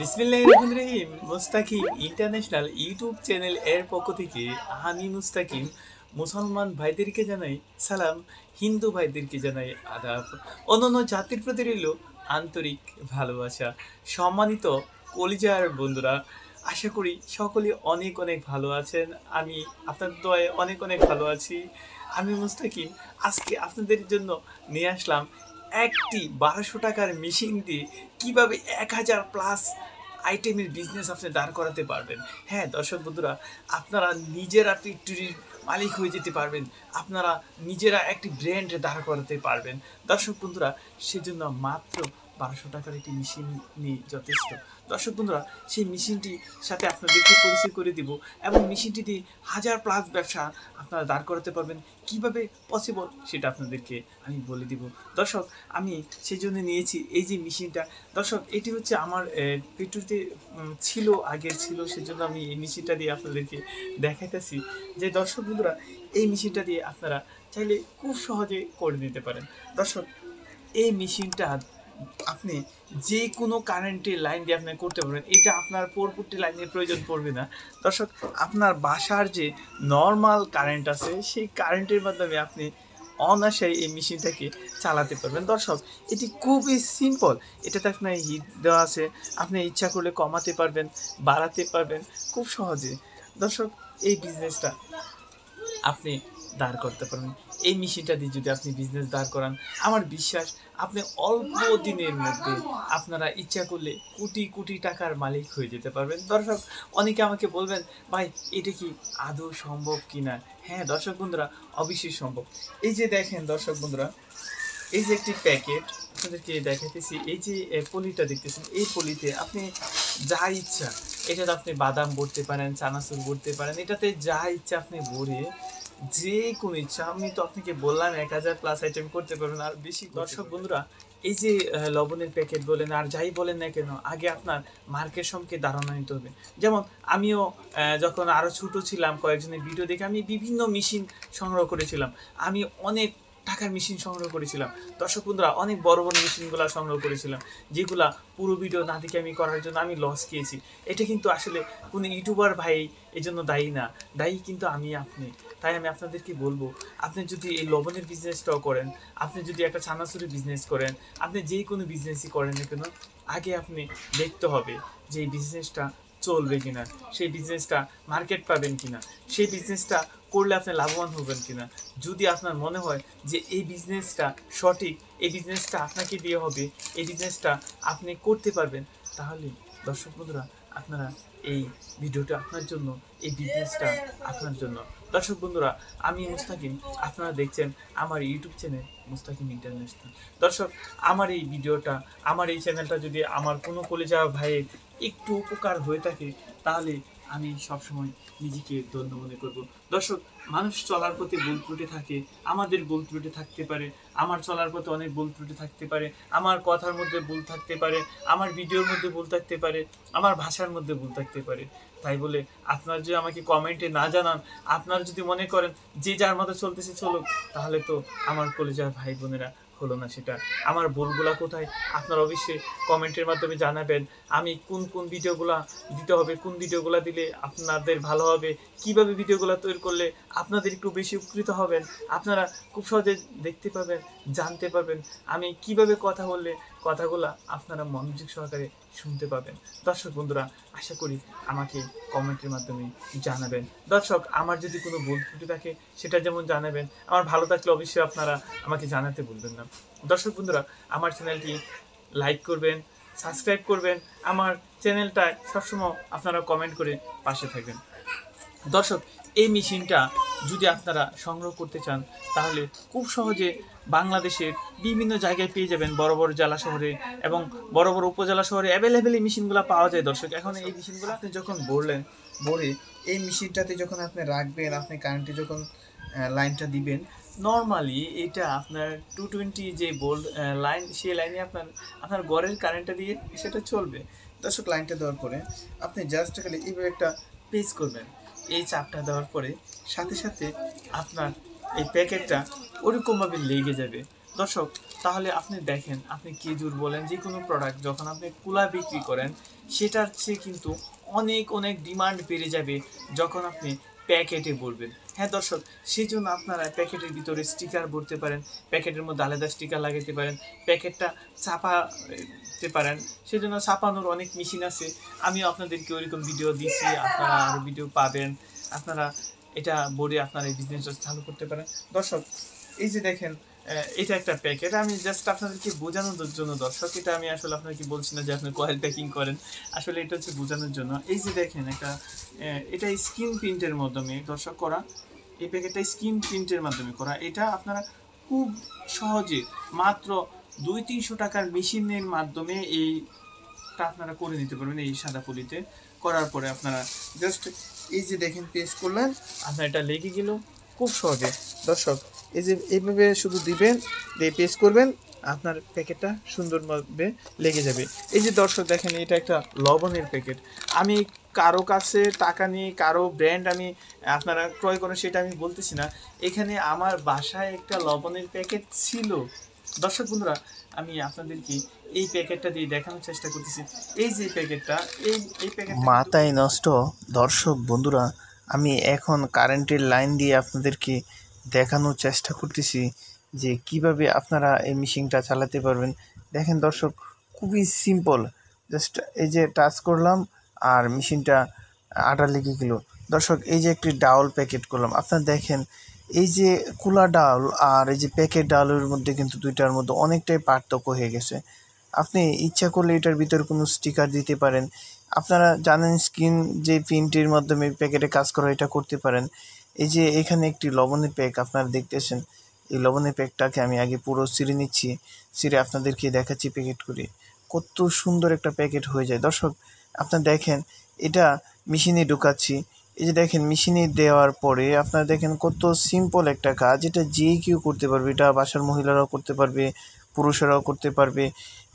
বিসমিল্লাহিম Mustakim international YouTube channel এর পক্ষ থেকে আমি মুস্তাকিম মুসলমান ভাইদেরকে জানাই সালাম হিন্দু ভাইদেরকে জানাই আদাব অন্যান্য জাতির প্রতি রইল আন্তরিক ভালোবাসা সম্মানিত কলিজার বন্ধুরা আশা করি সকলে অনেক অনেক ভালো আছেন আমি আপনার দয়ে অনেক অনেক ভালো আছি আমি মুস্তাকিম আজকে আপনাদের জন্য নিয়ে আসলাম একটি বারোশো টাকার মেশিন দিয়ে কীভাবে এক হাজার প্লাস আইটেমের বিজনেস আপনি দাঁড় করাতে পারবেন হ্যাঁ দর্শক বন্ধুরা আপনারা নিজেরা ফ্যাক্টরির মালিক হয়ে যেতে পারবেন আপনারা নিজেরা একটি ব্র্যান্ড দাঁড় করাতে পারবেন দর্শক বন্ধুরা সেজন্য মাত্র বারোশো টাকার একটি মেশিন নিয়ে যথেষ্ট দর্শক বন্ধুরা সেই মেশিনটির সাথে আপনাদেরকে পরিচয় করে দিব এবং মেশিনটি দিয়ে হাজার প্লাস ব্যবসা আপনারা দাঁড় করাতে পারবেন কিভাবে পসিবল সেটা আপনাদেরকে আমি বলে দিব দর্শক আমি সেই জন্য নিয়েছি এই যে মেশিনটা দর্শক এটি হচ্ছে আমার পেটুতে ছিল আগে ছিল সেজন্য আমি এই মেশিনটা দিয়ে আপনাদেরকে দেখাইতেছি যে দর্শক বন্ধুরা এই মেশিনটা দিয়ে আপনারা চাইলে খুব সহজে করে নিতে পারেন দর্শক এই মেশিনটা আপনি যে কোনো কারেন্টের লাইন দিয়ে আপনি করতে পারবেন এটা আপনার পরবর্তী লাইনের প্রয়োজন পড়বে না দর্শক আপনার বাসার যে নর্মাল কারেন্ট আছে সেই কারেন্টের মাধ্যমে আপনি অনায়াসে এই মেশিনটাকে চালাতে পারবেন দর্শক এটি খুবই সিম্পল এটাতে আপনার হিট দেওয়া আছে আপনি ইচ্ছা করলে কমাতে পারবেন বাড়াতে পারবেন খুব সহজে দর্শক এই বিজনেসটা আপনি দাঁড় করতে পারবেন এই মেশিনটা দিয়ে যদি আপনি বিজনেস দাঁড় করান আমার বিশ্বাস আপনি অল্প দিনের মধ্যে আপনারা ইচ্ছা করলে কোটি কোটি টাকার মালিক হয়ে যেতে পারবেন দর্শক অনেকে আমাকে বলবেন ভাই এটা কি আদৌ সম্ভব কি না হ্যাঁ দর্শক বন্ধুরা অবশ্যই সম্ভব এই যে দেখেন দর্শক বন্ধুরা এই যে একটি প্যাকেট আপনাদেরকে দেখাতেছি এই যে পলিটা দেখতেছেন এই পলিতে আপনি যা ইচ্ছা এটাতে আপনি বাদাম ভরতে পারেন চানাচুর ভরতে পারেন এটাতে যা ইচ্ছা আপনি ভরে যে কোন ইচ্ছা আমি তো আপনাকে বললাম এক হাজার প্লাস আইটেম করতে পারবেন আর বেশি দর্শক বন্ধুরা এই যে লবণের প্যাকেট বলেন আর যাই বলেন না কেন আগে আপনার মার্কেট সঙ্গে ধারণা নিতে হবে যেমন আমিও যখন আরও ছোট ছিলাম কয়েকজনের ভিডিও দেখে আমি বিভিন্ন মেশিন সংগ্রহ করেছিলাম আমি অনেক টাকার মেশিন সংগ্রহ করেছিলাম দর্শক বন্ধুরা অনেক বড় বড় মেশিনগুলো সংগ্রহ করেছিলাম যেগুলা পুরো ভিডিও না দেখে আমি করার জন্য আমি লস খেয়েছি এটা কিন্তু আসলে কোনো ইউটিউবার ভাই এজন্য দায়ী না দায়ী কিন্তু আমি আপনি তাই আমি আপনাদেরকে বলবো আপনি যদি এই লবণের বিজনেসটাও করেন আপনি যদি একটা ছানাছুরি বিজনেস করেন আপনি যেই কোনো বিজনেসই করেন না কেন আগে আপনি দেখতে হবে যে এই বিজনেসটা চলবে কিনা সেই বিজনেসটা মার্কেট পাবেন কিনা সেই বিজনেসটা করলে আপনি লাভবান হবেন কিনা যদি আপনার মনে হয় যে এই বিজনেসটা সঠিক এই বিজনেসটা আপনাকে দিয়ে হবে এই বিজনেসটা আপনি করতে পারবেন তাহলে দর্শক বন্ধুরা আপনারা এই ভিডিওটা আপনার জন্য এই বিজনেসটা আপনার জন্য দর্শক বন্ধুরা আমি মুস্তাকিম আপনারা দেখছেন আমার ইউটিউব চ্যানেল মুস্তাকিম ইন্টারন্যাশনাল দর্শক আমার এই ভিডিওটা আমার এই চ্যানেলটা যদি আমার কোনো কলেজা ভাইয়ের একটু উপকার হয়ে থাকে তাহলে আমি সবসময় নিজেকে ধন্য মনে করব দর্শক মানুষ চলার পথে বল ত্রুটি থাকে আমাদের বল ত্রুটি থাকতে পারে আমার চলার পথে অনেক বল ত্রুটি থাকতে পারে আমার কথার মধ্যে ভুল থাকতে পারে আমার ভিডিওর মধ্যে ভুল থাকতে পারে আমার ভাষার মধ্যে ভুল থাকতে পারে তাই বলে আপনার যদি আমাকে কমেন্টে না জানান আপনার যদি মনে করেন যে যার মতো চলতেছে চলুক তাহলে তো আমার কলেজার ভাই বোনেরা হলো না সেটা আমার ভুলগুলা কোথায় আপনারা অবশ্যই কমেন্টের মাধ্যমে জানাবেন আমি কোন কোন ভিডিওগুলা দিতে হবে কোন ভিডিওগুলা দিলে আপনাদের ভালো হবে কিভাবে ভিডিওগুলা তৈরি করলে আপনাদের একটু বেশি উপকৃত হবেন আপনারা খুব সহজে দেখতে পাবেন জানতে পারবেন আমি কিভাবে কথা বললে কথাগুলো আপনারা মনোযোগ সহকারে শুনতে পাবেন দর্শক বন্ধুরা আশা করি আমাকে কমেন্টের মাধ্যমে জানাবেন দর্শক আমার যদি কোনো ভুল ত্রুটি থাকে সেটা যেমন জানাবেন আমার ভালো থাকলে অবশ্যই আপনারা আমাকে জানাতে বলবেন না দর্শক বন্ধুরা আমার চ্যানেলটি লাইক করবেন সাবস্ক্রাইব করবেন আমার চ্যানেলটায় সবসময় আপনারা কমেন্ট করে পাশে থাকবেন দর্শক এই মেশিনটা যদি আপনারা সংগ্রহ করতে চান তাহলে খুব সহজে বাংলাদেশের বিভিন্ন জায়গায় পেয়ে যাবেন বড় বড় জেলা শহরে এবং বড় বড় উপজেলা শহরে অ্যাভেলেবেল এই মেশিনগুলো পাওয়া যায় দর্শক এখন এই মেশিনগুলো আপনি যখন বললেন বলে এই মেশিনটাতে যখন আপনি রাখবেন আপনি কারেন্টে যখন লাইনটা দিবেন নর্মালি এটা আপনার টু টোয়েন্টি যে বোল্ড লাইন সেই লাইনে আপনার আপনার গড়ের কারেন্টটা দিয়ে সেটা চলবে দর্শক লাইনটা দেওয়ার পরে আপনি জাস্ট খালি এইভাবে একটা পেজ করবেন এই চাপটা দেওয়ার পরে সাথে সাথে আপনার এই প্যাকেটটা ওরকমভাবে লেগে যাবে দর্শক তাহলে আপনি দেখেন আপনি খেজুর বলেন যে কোনো প্রোডাক্ট যখন আপনি কুলা বিক্রি করেন সেটার চেয়ে কিন্তু অনেক অনেক ডিমান্ড বেড়ে যাবে যখন আপনি প্যাকেটে বলবেন হ্যাঁ দর্শক সেই জন্য আপনারা প্যাকেটের ভিতরে স্টিকার ভরতে পারেন প্যাকেটের মধ্যে আলাদা স্টিকার লাগাতে পারেন প্যাকেটটা ছাপাতে পারেন সেই জন্য ছাপানোর অনেক মেশিন আছে আমিও আপনাদেরকে ওইরকম ভিডিও দিছি আপনারা আরও ভিডিও পাবেন আপনারা এটা বডি আপনার এই বিজনেসটা চালু করতে পারেন দর্শক এই যে দেখেন এটা একটা প্যাক এটা আমি জাস্ট আপনাদেরকে বোঝানোর জন্য দর্শক এটা আমি আসলে আপনাকে বলছি না যে আপনি কয়েল প্যাকিং করেন আসলে এটা হচ্ছে বোঝানোর জন্য এই যে দেখেন একটা এটা স্কিন প্রিন্টের মাধ্যমে দর্শক করা এই প্যাকেটটা স্কিন প্রিন্টের মাধ্যমে করা এটা আপনারা খুব সহজে মাত্র দুই তিনশো টাকার মেশিনের মাধ্যমে এইটা আপনারা করে নিতে পারবেন এই সাদা পুলিতে করার পরে আপনারা জাস্ট এই যে দেখেন পেস্ট করলেন আপনার এটা লেগে গেল খুব সহজে দর্শক এই যে এইভাবে শুধু দিবেন দিয়ে পেস্ট করবেন আপনার প্যাকেটটা সুন্দরভাবে লেগে যাবে এই যে দর্শক দেখেন এটা একটা লবণের প্যাকেট আমি কারো কাছে টাকা নিয়ে কারো ব্র্যান্ড আমি আপনারা ক্রয় করেন সেটা আমি বলতেছি না এখানে আমার বাসায় একটা লবণের প্যাকেট ছিল দর্শক বন্ধুরা আমি আপনাদেরকে এই প্যাকেটটা দিয়ে দেখানোর চেষ্টা করতেছি এই যে প্যাকেটটা এই এই প্যাকেট মাথায় নষ্ট দর্শক বন্ধুরা আমি এখন কারেন্টের লাইন দিয়ে আপনাদেরকে দেখানোর চেষ্টা করতেছি যে কিভাবে আপনারা এই মেশিনটা চালাতে পারবেন দেখেন দর্শক খুবই সিম্পল জাস্ট এই যে টাচ করলাম আর মেশিনটা আটা লেগে গেল দর্শক এই যে একটি ডাউল প্যাকেট করলাম আপনারা দেখেন এই যে কুলা ডাল আর এই যে প্যাকেট ডালের মধ্যে কিন্তু দুইটার মধ্যে অনেকটাই পার্থক্য হয়ে গেছে আপনি ইচ্ছা করলে এটার ভিতরে কোনো স্টিকার দিতে পারেন আপনারা জানেন স্কিন যে প্রিন্টের মাধ্যমে প্যাকেটে কাজ করা এটা করতে পারেন এই যে এখানে একটি লবণের প্যাক আপনারা দেখতেছেন এই লবণের প্যাকটাকে আমি আগে পুরো ছিঁড়ে নিচ্ছি ছিঁড়ে আপনাদেরকে দেখাচ্ছি প্যাকেট করে কত সুন্দর একটা প্যাকেট হয়ে যায় দর্শক আপনারা দেখেন এটা মেশিনে ঢুকাচ্ছি এই যে দেখেন মেশিনে দেওয়ার পরে আপনারা দেখেন কত সিম্পল একটা কাজ এটা যে কেউ করতে পারবে এটা বাসার মহিলারাও করতে পারবে পুরুষেরাও করতে পারবে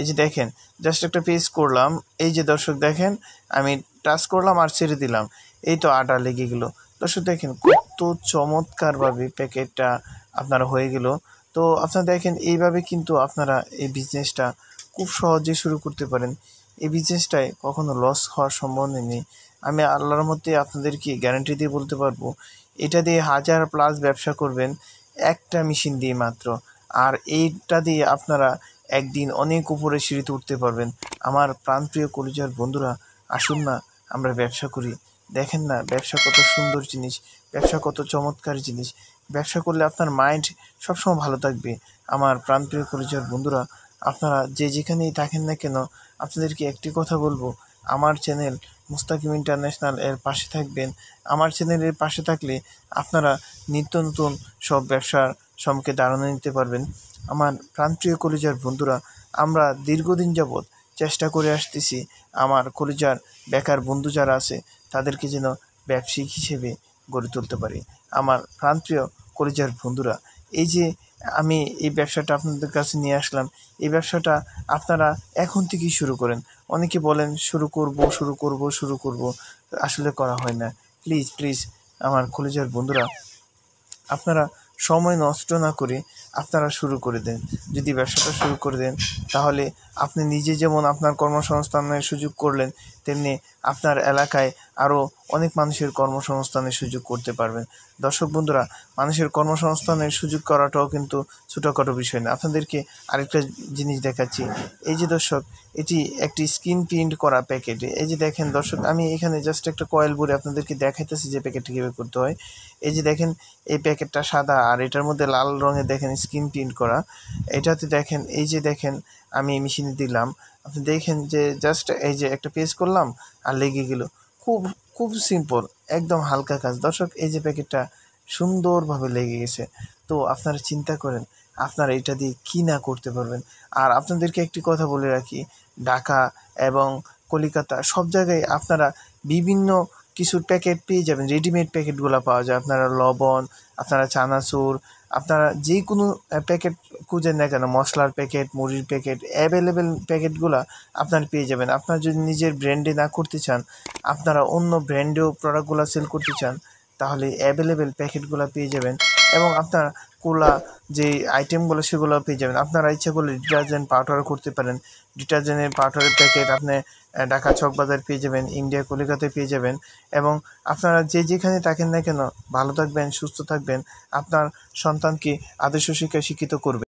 এই যে দেখেন জাস্ট একটা পেজ করলাম এই যে দর্শক দেখেন আমি টাচ করলাম আর ছেড়ে দিলাম এই তো আটা লেগে গেলো দর্শক দেখেন কত চমৎকারভাবে প্যাকেটটা আপনার হয়ে গেল তো আপনারা দেখেন এইভাবে কিন্তু আপনারা এই বিজনেসটা খুব সহজে শুরু করতে পারেন এই বিজনেসটায় কখনো লস হওয়ার সম্ভাবনা নেই আমি আল্লাহর মধ্যে আপনাদেরকে গ্যারান্টি দিয়ে বলতে পারবো এটা দিয়ে হাজার প্লাস ব্যবসা করবেন একটা মেশিন দিয়ে মাত্র আর এইটা দিয়ে আপনারা একদিন অনেক উপরে সিঁড়িতে উঠতে পারবেন আমার প্রাণপ্রিয় কলিজার বন্ধুরা আসুন না আমরা ব্যবসা করি দেখেন না ব্যবসা কত সুন্দর জিনিস ব্যবসা কত চমৎকার জিনিস ব্যবসা করলে আপনার মাইন্ড সবসময় ভালো থাকবে আমার প্রাণপ্রিয় কলিজার বন্ধুরা আপনারা যে যেখানেই থাকেন না কেন আপনাদেরকে একটি কথা বলবো আমার চ্যানেল মুস্তাকিম ইন্টারন্যাশনাল এর পাশে থাকবেন আমার চ্যানেলের পাশে থাকলে আপনারা নিত্য নতুন সব ব্যবসার সম্পর্কে ধারণা নিতে পারবেন আমার প্রান্তীয় কলেজার বন্ধুরা আমরা দীর্ঘদিন যাবৎ চেষ্টা করে আসতেছি আমার কলেজার বেকার বন্ধু যারা আছে তাদেরকে যেন ব্যবসায়িক হিসেবে গড়ে তুলতে পারি আমার প্রান্তীয় কলেজার বন্ধুরা এই যে আমি এই ব্যবসাটা আপনাদের কাছে নিয়ে আসলাম এই ব্যবসাটা আপনারা এখন থেকেই শুরু করেন অনেকে বলেন শুরু করব শুরু করব শুরু করব আসলে করা হয় না প্লিজ প্লিজ আমার কলেজের বন্ধুরা আপনারা সময় নষ্ট না করে আপনারা শুরু করে দেন যদি ব্যবসাটা শুরু করে দেন তাহলে আপনি নিজে যেমন আপনার কর্মসংস্থানের সুযোগ করলেন তেমনি আপনার এলাকায় আরও অনেক মানুষের কর্মসংস্থানের সুযোগ করতে পারবেন দর্শক বন্ধুরা মানুষের কর্মসংস্থানের সুযোগ করাটাও কিন্তু ছোটোখাটো বিষয় না আপনাদেরকে আরেকটা জিনিস দেখাচ্ছি এই যে দর্শক এটি একটি স্ক্রিন প্রিন্ট করা প্যাকেট এই যে দেখেন দর্শক আমি এখানে জাস্ট একটা কয়েল বলে আপনাদেরকে দেখাইতেছি যে প্যাকেটটি কীভাবে করতে হয় এই যে দেখেন এই প্যাকেটটা সাদা আর এটার মধ্যে লাল রঙে দেখেন স্ক্রিন প্রিন্ট করা এটাতে দেখেন এই যে দেখেন আমি মেশিনে দিলাম আপনি দেখেন যে জাস্ট এই যে একটা পেজ করলাম আর লেগে গেলো খুব খুব সিম্পল একদম হালকা কাজ দর্শক এই যে প্যাকেটটা সুন্দরভাবে লেগে গেছে তো আপনারা চিন্তা করেন আপনারা এটা দিয়ে কী না করতে পারবেন আর আপনাদেরকে একটি কথা বলে রাখি ঢাকা এবং কলিকাতা সব জায়গায় আপনারা বিভিন্ন কিছু প্যাকেট পেয়ে যাবেন রেডিমেড প্যাকেটগুলো পাওয়া যায় আপনারা লবণ আপনারা চানাচুর আপনারা যে কোনো প্যাকেট খুঁজে না কেন মশলার প্যাকেট মুড়ির প্যাকেট অ্যাভেলেবেল প্যাকেটগুলো আপনার পেয়ে যাবেন আপনারা যদি নিজের ব্র্যান্ডে না করতে চান আপনারা অন্য ব্র্যান্ডেও প্রোডাক্টগুলো সেল করতে চান তাহলে অ্যাভেলেবেল প্যাকেটগুলো পেয়ে যাবেন এবং আপনার কোলা যে আইটেমগুলো সেগুলো পেয়ে যাবেন আপনারা ইচ্ছা করলে ডিটারজেন্ট পাউডার করতে পারেন ডিটারজেন্টের পাউডারের প্যাকেট আপনি ঢাকা চক বাজার পেয়ে যাবেন ইন্ডিয়া কলিকাতায় পেয়ে যাবেন এবং আপনারা যে যেখানে থাকেন না কেন ভালো থাকবেন সুস্থ থাকবেন আপনার সন্তানকে আদর্শ শিক্ষায় শিক্ষিত করবেন